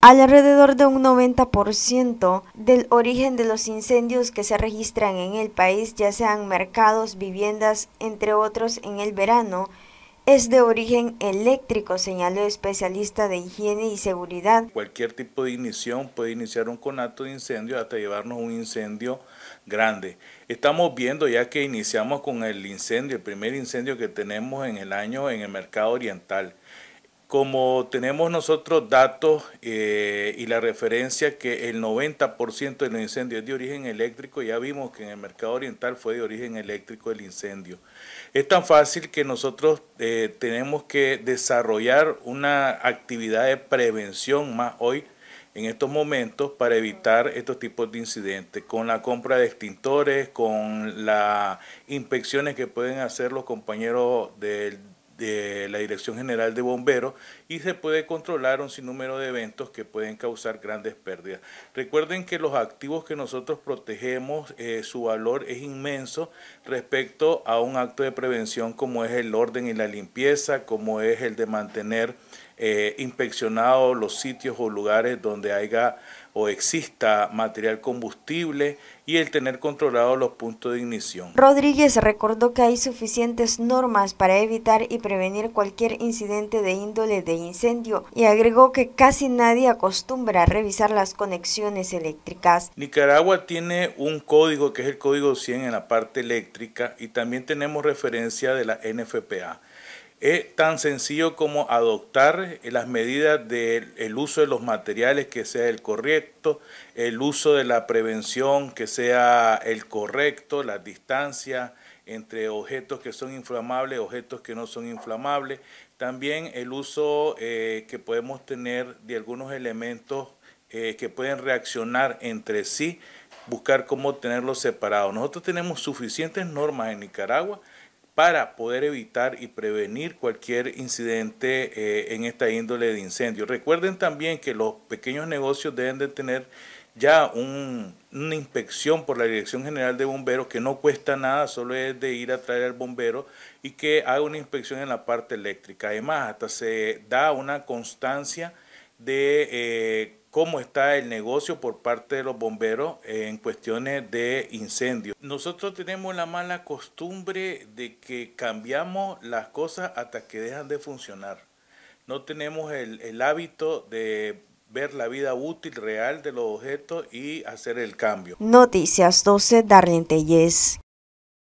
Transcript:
Alrededor de un 90% del origen de los incendios que se registran en el país, ya sean mercados, viviendas, entre otros, en el verano, es de origen eléctrico, señaló especialista de higiene y seguridad. Cualquier tipo de ignición puede iniciar un conato de incendio hasta llevarnos a un incendio grande. Estamos viendo ya que iniciamos con el incendio, el primer incendio que tenemos en el año en el mercado oriental. Como tenemos nosotros datos eh, y la referencia que el 90% de los incendios es de origen eléctrico, ya vimos que en el mercado oriental fue de origen eléctrico el incendio. Es tan fácil que nosotros eh, tenemos que desarrollar una actividad de prevención más hoy en estos momentos para evitar estos tipos de incidentes, con la compra de extintores, con las inspecciones que pueden hacer los compañeros del de la Dirección General de Bomberos y se puede controlar un sinnúmero de eventos que pueden causar grandes pérdidas. Recuerden que los activos que nosotros protegemos, eh, su valor es inmenso respecto a un acto de prevención como es el orden y la limpieza, como es el de mantener eh, inspeccionado los sitios o lugares donde haya o exista material combustible y el tener controlados los puntos de ignición. Rodríguez recordó que hay suficientes normas para evitar y prevenir cualquier incidente de índole de incendio y agregó que casi nadie acostumbra a revisar las conexiones eléctricas. Nicaragua tiene un código que es el código 100 en la parte eléctrica y también tenemos referencia de la NFPA es tan sencillo como adoptar las medidas del uso de los materiales que sea el correcto, el uso de la prevención que sea el correcto, la distancia entre objetos que son inflamables, objetos que no son inflamables, también el uso eh, que podemos tener de algunos elementos eh, que pueden reaccionar entre sí, buscar cómo tenerlos separados. Nosotros tenemos suficientes normas en Nicaragua para poder evitar y prevenir cualquier incidente eh, en esta índole de incendio. Recuerden también que los pequeños negocios deben de tener ya una inspección por la Dirección General de Bomberos que no cuesta nada, solo es de ir a traer al bombero y que haga una inspección en la parte eléctrica. Además, hasta se da una constancia de eh, cómo está el negocio por parte de los bomberos en cuestiones de incendios. Nosotros tenemos la mala costumbre de que cambiamos las cosas hasta que dejan de funcionar. No tenemos el, hábito de ver la vida útil real de los objetos y hacer el cambio. Noticias 12, Darlene Tellez.